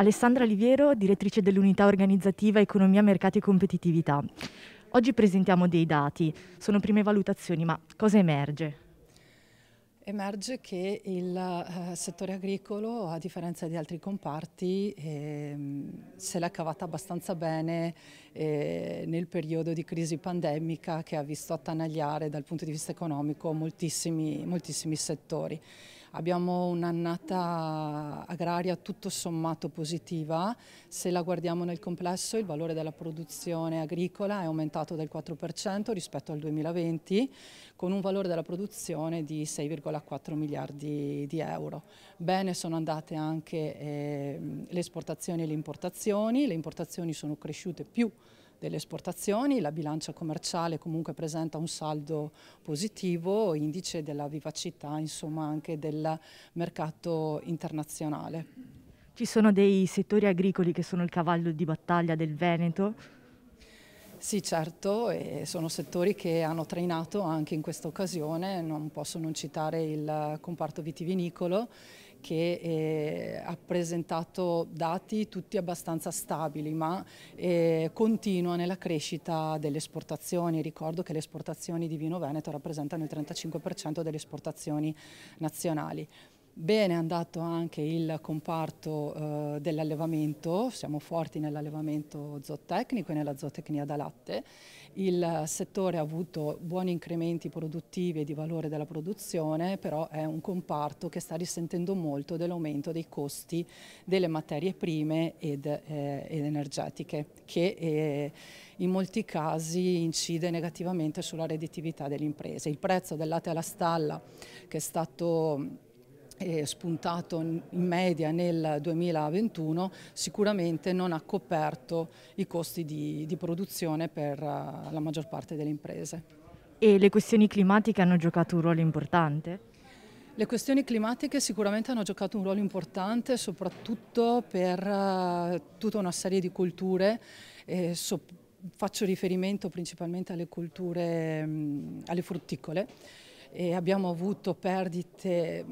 Alessandra Liviero, direttrice dell'unità organizzativa Economia, Mercati e Competitività. Oggi presentiamo dei dati, sono prime valutazioni, ma cosa emerge? Emerge che il eh, settore agricolo, a differenza di altri comparti, ehm, se l'è cavata abbastanza bene eh, nel periodo di crisi pandemica che ha visto attanagliare dal punto di vista economico moltissimi, moltissimi settori. Abbiamo un'annata agraria tutto sommato positiva, se la guardiamo nel complesso il valore della produzione agricola è aumentato del 4% rispetto al 2020 con un valore della produzione di 6,4 miliardi di euro. Bene sono andate anche eh, le esportazioni e le importazioni importazioni, le importazioni sono cresciute più delle esportazioni, la bilancia commerciale comunque presenta un saldo positivo, indice della vivacità insomma anche del mercato internazionale. Ci sono dei settori agricoli che sono il cavallo di battaglia del Veneto? Sì, certo, sono settori che hanno trainato anche in questa occasione, non posso non citare il comparto vitivinicolo che eh, ha presentato dati tutti abbastanza stabili ma eh, continua nella crescita delle esportazioni. Ricordo che le esportazioni di vino veneto rappresentano il 35% delle esportazioni nazionali. Bene è andato anche il comparto eh, dell'allevamento, siamo forti nell'allevamento zootecnico e nella zootecnia da latte. Il settore ha avuto buoni incrementi produttivi e di valore della produzione, però è un comparto che sta risentendo molto dell'aumento dei costi delle materie prime ed, eh, ed energetiche, che eh, in molti casi incide negativamente sulla redditività delle imprese. Il prezzo del latte alla stalla che è stato spuntato in media nel 2021 sicuramente non ha coperto i costi di, di produzione per eh, la maggior parte delle imprese. E le questioni climatiche hanno giocato un ruolo importante? Le questioni climatiche sicuramente hanno giocato un ruolo importante soprattutto per eh, tutta una serie di culture, eh, so, faccio riferimento principalmente alle culture, mh, mm, alle frutticole e abbiamo avuto perdite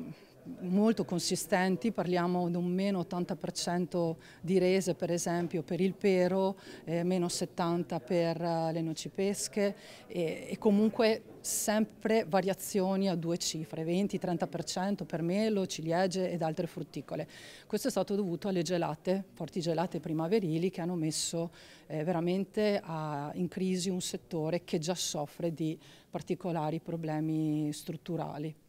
molto consistenti, parliamo di un meno 80% di rese per esempio per il pero, eh, meno 70% per eh, le noci pesche e, e, comunque sempre variazioni a due cifre, 20-30% per melo, ciliegie ed altre frutticole. Questo è stato dovuto alle gelate, forti gelate primaverili che hanno messo eh, veramente a, in crisi un settore che già soffre di particolari problemi strutturali.